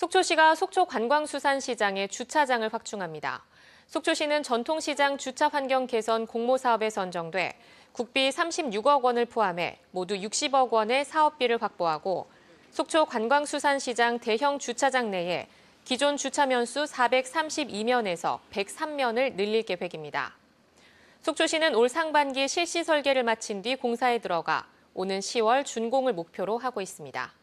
속초시가 속초 관광수산시장의 주차장을 확충합니다. 속초시는 전통시장 주차 환경 개선 공모 사업에 선정돼 국비 36억 원을 포함해 모두 60억 원의 사업비를 확보하고 속초 관광수산시장 대형 주차장 내에 기존 주차면수 432면에서 103면을 늘릴 계획입니다. 속초시는 올 상반기 실시 설계를 마친 뒤 공사에 들어가 오는 10월 준공을 목표로 하고 있습니다.